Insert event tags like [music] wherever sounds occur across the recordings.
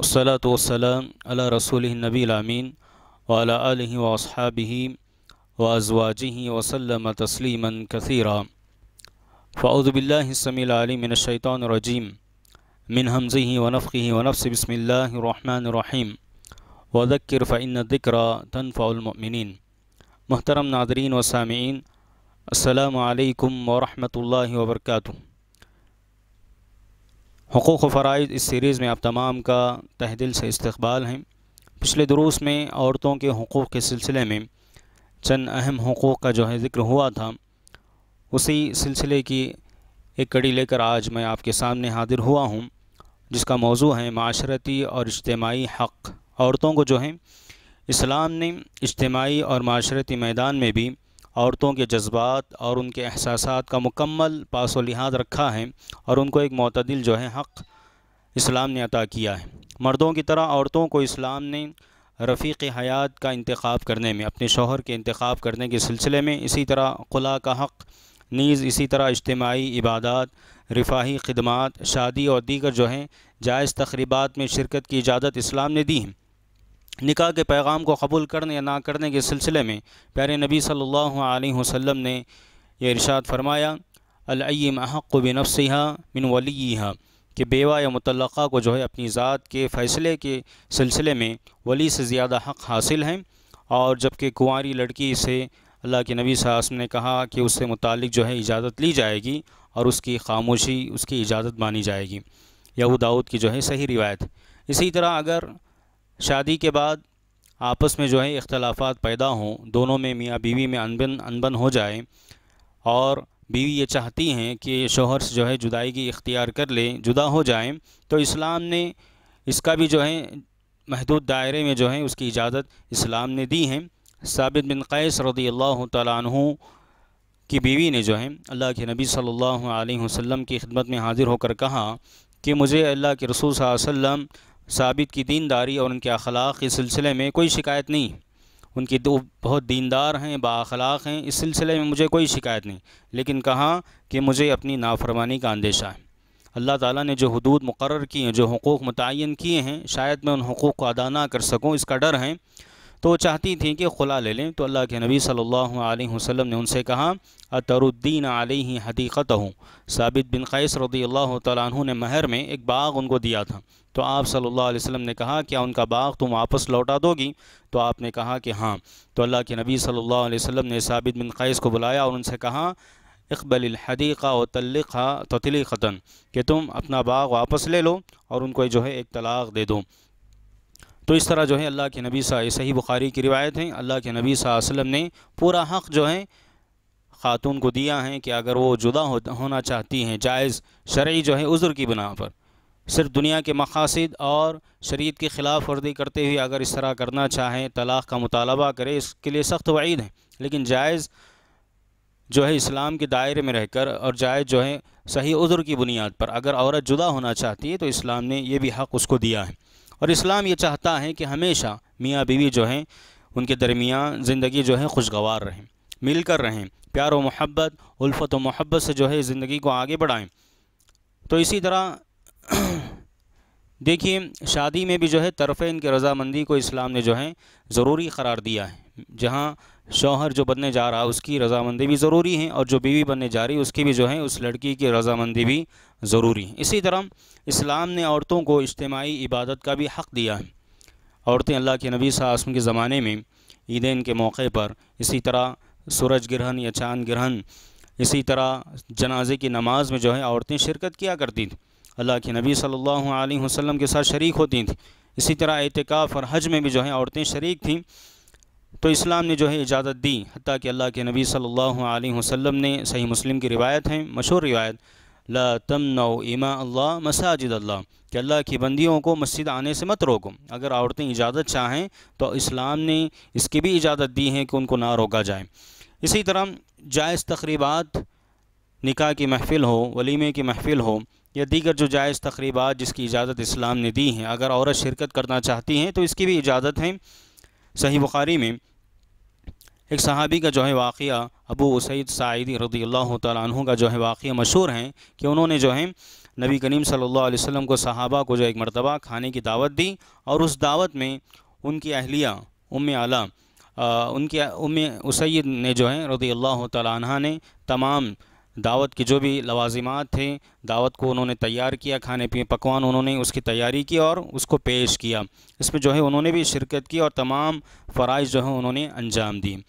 वसलात वसलाम अला रसूल नबीआमीन वाला वसहाबी वाजवाजी वसलम तस्लीमा कसरा फ़ाउज़बिल्लासमीमिनशैतरजीम मिन हमज़ी वनफ़ी वनफ़ बसमीम वदक्र फ़िन दिक्रा तनफ़ामिन महतरम नादरीन व सामीन अल्लाम वरहमल वर्का हकूक़ फ़रज़ इस सीरीज़ में आप तमाम का तहदिल दिल से इस्तबाल हैं पिछले दरूस में औरतों के हकूक़ के सिलसिले में चंद अहम हकूक़ का जो है ज़िक्र हुआ था उसी सिलसिले की एक कड़ी लेकर आज मैं आपके सामने हाजिर हुआ हूँ जिसका मौजू है माशरती और इज्तमाही हक़ औरतों को जो है इस्लाम ने इज्तमाही और माशरती मैदान में भी औरतों के जज्बात और उनके एहसास का मुकम्मल पास व लिहाज रखा है और उनको एक मतदिल जो है हक़ इस्लाम ने अता किया है मर्दों की तरह औरतों को इस्लाम ने रफ़ी हयात का इंतखब करने में अपने शोहर के इंतखब करने के सिलसिले में इसी तरह खुला का हक़ नीज़ इसी तरह इज्तमाही इबादत रिफाही खदमात शादी और दीगर जो हैं जायज़ तकरीबा में शिरकत की इजाज़त इस्लाम ने दी है निकाह के पैगाम को कबूल करने या ना करने के सिलसिले में प्यारे नबी सल्लल्लाहु अलैहि वसल्लम ने यह इरशाद फरमाया अलम अहक़ बनफ़ा मिन वली कि बेवा या मुतलक़ा को जो है अपनी ज़ात के फ़ैसले के सिलसिले में वली से ज़्यादा हक़ हासिल हैं और जबकि कुंवारी लड़की से अल्लाह के नबी साहब ने कहा कि उससे मुतल जो है इजाज़त ली जाएगी और उसकी खामोशी उसकी इजाज़त मानी जाएगी यहू दाऊद की जो है सही रिवायत इसी तरह अगर शादी के बाद आपस में जो है इख्तलाफात पैदा हों दोनों में मियाँ बीवी में अनबन अनबन हो जाए और बीवी ये चाहती हैं कि शोहर से जो है जुदाई की इख्तियार कर लें जुदा हो जाएँ तो इस्लाम ने इसका भी जो है महदूद दायरे में जो है उसकी इजाज़त इस्लाम ने दी है साबित बिन कैस रदी अल्लाह तु की बीवी ने जो है अल्लाह के नबी सल्लल्लाहु अलैहि वसल्लम की खिदमत में हाज़िर होकर कहा कि मुझे अल्लाह के रसूल वसल्लम साबित की दीनदारी और उनके अखलाक इस सिलसिले में कोई शिकायत नहीं उनकी दो बहुत दीनदार हैं बाखलाक हैं इस सिलसिले में मुझे कोई शिकायत नहीं लेकिन कहा कि मुझे अपनी नाफरमानी का अंदेशा है अल्लाह ताला ने जो हदूद मुकर किए हैं जो हकूक़ मुतन किए हैं शायद मैं उन हकूक़ को अदा ना कर सकूँ इसका डर है तो चाहती थी कि खुला ले लें तो अल्लाह के नबी सल्लल्लाहु अलैहि वसल्लम ने उनसे कहा अतरुद्दीन अलैहि हदीक़त हूँ साबित बिन कैस रदी अल्लाह तु ने महर में एक बाग उनको दिया था तो आप सल्लल्लाहु अलैहि वसल्लम ने कहा क्या उनका बाग तुम वापस लौटा दोगी तो आपने कहा कि हाँ तो अल्लाह के नबी सल्लल्लाहु अलैहि वसल्लम ने साबित बिन कैस को बुलाया और उनसे कहा इकबल हदीक़ा व तल्लिक़ा ततली ख़तन कि तुम अपना बाग वापस ले लो और उनको जो है एक तलाक़ दे दो तो इस तरह जो है अल्लाह के नबी सा सही बुखारी की रिवायत है अल्लाह के नबी वसल्लम ने पूरा हक़ जो है ख़ातून को दिया है कि अगर वो जुदा हो, होना चाहती हैं जायज़ शर्य जो है उज़र की बिना पर सिर्फ दुनिया के मकासद और शरीत की ख़िलाफ़ वर्जी करते हुए अगर इस तरह करना चाहें तलाक़ का मुतालबा करें इसके लिए सख्त वईद है लेकिन जायज़ जो है इस्लाम के दायरे में रहकर और जायज़ जो है सही उज़र की बुनियाद पर अगर औरत जुदा होना चाहती है तो इस्लाम ने यह भी हक़ उसको दिया है और इस्लाम ये चाहता है कि हमेशा मियाँ बीवी जो हैं उनके दरमिया ज़िंदगी जो है खुशगवार रहें मिल कर रहें प्यार व मोहब्बत उल्फत व मोहब्बत से जो है ज़िंदगी को आगे बढ़ाएँ तो इसी तरह [clears throat] देखिए शादी में भी जो है तरफ़ इनके रजामंदी को इस्लाम ने जो है ज़रूरी करार दिया है जहाँ शौहर जो बनने जा रहा है उसकी रजामंदी भी ज़रूरी है और जो बीवी बनने जा रही है उसकी भी जो है उस लड़की की रजामंदी भी ज़रूरी है इसी तरह इस्लाम ने औरतों को इज्तमाही इबादत का भी हक़ दिया है औरतें अल्लाह के नबी सासम के ज़माने में ईदेन के मौके पर इसी तरह सूरज ग्रहण या चांद ग्रहण इसी तरह जनाजे की नमाज में जो है औरतें शिरकत किया करती थी अल्लाह के नबी सल्लल्लाहु अलैहि वसल्लम के साथ शरीक होती थी इसी तरह एहतिकाफ़ और हज में भी जो है औरतें शरीक थीं तो इस्लाम ने जो है इजाज़त दी हती कि अल्लाह के नबी सल्लल्लाहु अलैहि वसल्लम ने सही मुस्लिम की रिवायत है मशहूर रिवायत ला नौ इमा अल्लाह मसाजिद अल्लाह कि अल्लाह की बंदियों को मस्जिद आने से मत रोको अगर औरतें इजाज़त चाहें तो इस्लाम ने इसकी भी इजाज़त दी है कि उनको ना रोका जाए इसी तरह जायज़ तकरीबा निका की महफ़िल हो वलीमे की महफ़िल हो या दीगर जो जायज़ तकरीबा जिसकी इजाज़त इस्लाम ने दी है अगर औरत शिरकत करना चाहती हैं तो इसकी भी इजाज़त है सही बुखारी में एक सहाबी का जो है वाक़ अबू उसैद साइदी रदी अल्लाह तु का जो है वाक़ मशहूर हैं कि उन्होंने जो है नबी करीम सल्ला वसम को सहाबा को जो एक मरतबा खाने की दावत दी और उस दावत में उनकी अहलिया उम आला उनके उम उसैद ने जो है रदी अल्लाह तह ने तमाम दावत की जो भी लवाजिमात थे दावत को उन्होंने तैयार किया खाने पीने पकवान उन्होंने उसकी तैयारी की और उसको पेश किया इसमें जो है उन्होंने भी शिरकत की और तमाम फ़राइज जो है उन्होंने अंजाम दिए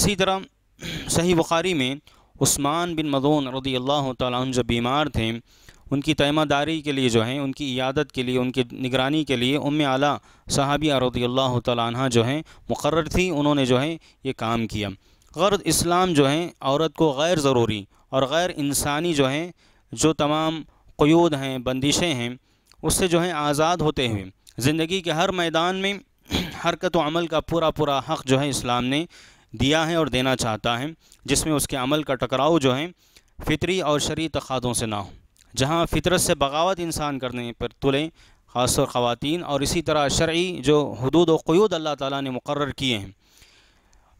इसी तरह सही बुखारी में उस्मान बिन मदून रदी अल्लाह तुम जब बीमार थे उनकी तैमादारी के लिए जो है उनकी इयादत के लिए उनकी निगरानी के लिए उम आला साहबिया रदी अल्लाह तह जो हैं मुकर थी उन्होंने जो है ये काम किया गर्द इस्लाम जो है औरत को गैर ज़रूरी और गैर इंसानी जो हैं जो तमाम क्यूद हैं बंदिशें हैं उससे जो हैं आज़ाद होते हुए ज़िंदगी के हर मैदान में हरकत अमल का पूरा पूरा हक़ जो है इस्लाम ने दिया है और देना चाहता है जिसमें उसके अमल का टकराव जो है फितरी और शरी तखादों से ना हो जहाँ फितरत से बगावत इंसान करने पर तुलें ख़ास ख़वान और इसी तरह शर्य जो हदूद व क्यूद अल्लाह ताली ने मुकर किए हैं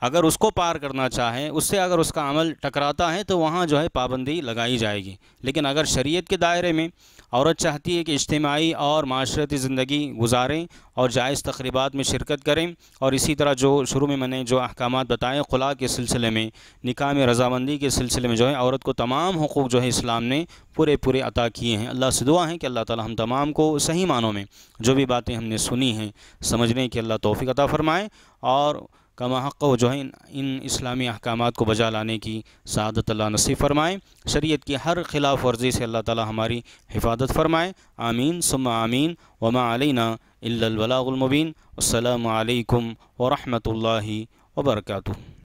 अगर उसको पार करना चाहे उससे अगर उसका अमल टकराता है तो वहाँ जो है पाबंदी लगाई जाएगी लेकिन अगर शरीयत के दायरे में औरत चाहती है कि इज्तमाही और माशरती ज़िंदगी गुजारें और जायज़ तकरीबात में शिरकत करें और इसी तरह जो शुरू में मैंने जो अहकाम बताएँ खुला के सिलसिले में निकाह में रजामंदी के सिलसिले में जो है औरत को तमाम हकूक़ जो है इस्लाम ने पूरे पूरे अता किए हैं अल्लाह से दुआ है कि अल्लाह ताला हम तमाम को सही मानों में जो भी बातें हमने सुनी हैं समझने की अल्लाह तोफ़ी अता फ़रमाएँ और महक व जो है इन, इन इस्लामी अहकाम को बजा लाने की सदत अल्लाह नसीब फ़रमाएँ शरीत की हर खिलाफ वर्जी से अल्लाह ताली हमारी हिफाजत फ़रमाएँ आमीन सुम आमीन वमा अलना इल्लबलामुबीन अल्लाम वरहमल वबरकू